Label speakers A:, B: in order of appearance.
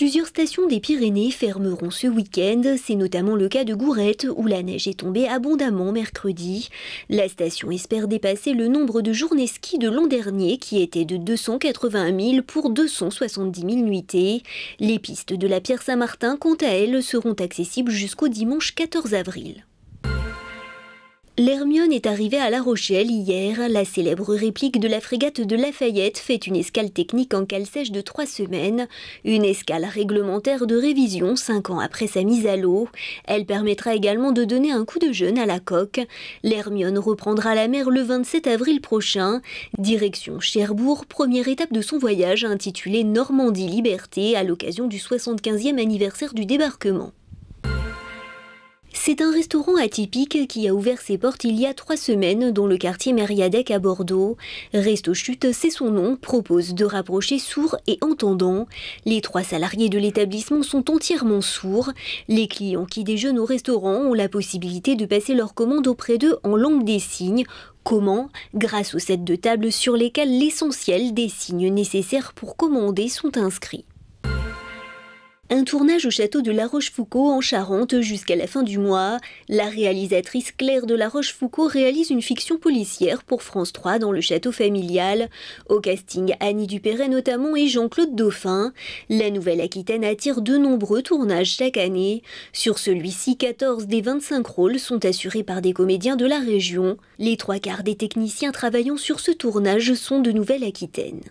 A: Plusieurs stations des Pyrénées fermeront ce week-end. C'est notamment le cas de Gourette, où la neige est tombée abondamment mercredi. La station espère dépasser le nombre de journées ski de l'an dernier, qui était de 281 000 pour 270 000 nuitées. Les pistes de la Pierre Saint-Martin, quant à elles, seront accessibles jusqu'au dimanche 14 avril. L'Hermione est arrivée à La Rochelle hier. La célèbre réplique de la frégate de Lafayette fait une escale technique en cale sèche de trois semaines, une escale réglementaire de révision cinq ans après sa mise à l'eau. Elle permettra également de donner un coup de jeûne à la coque. L'Hermione reprendra la mer le 27 avril prochain. Direction Cherbourg, première étape de son voyage intitulé Normandie-Liberté à l'occasion du 75e anniversaire du débarquement. C'est un restaurant atypique qui a ouvert ses portes il y a trois semaines dans le quartier Mériadec à Bordeaux. Resto c'est son nom, propose de rapprocher sourds et entendants. Les trois salariés de l'établissement sont entièrement sourds. Les clients qui déjeunent au restaurant ont la possibilité de passer leur commande auprès d'eux en langue des signes, Comment Grâce aux sets de tables sur lesquels l'essentiel des signes nécessaires pour commander sont inscrits. Un tournage au château de La Rochefoucauld en Charente jusqu'à la fin du mois. La réalisatrice Claire de La Rochefoucauld réalise une fiction policière pour France 3 dans le château familial. Au casting, Annie Dupéret notamment et Jean-Claude Dauphin. La Nouvelle-Aquitaine attire de nombreux tournages chaque année. Sur celui-ci, 14 des 25 rôles sont assurés par des comédiens de la région. Les trois quarts des techniciens travaillant sur ce tournage sont de Nouvelle-Aquitaine.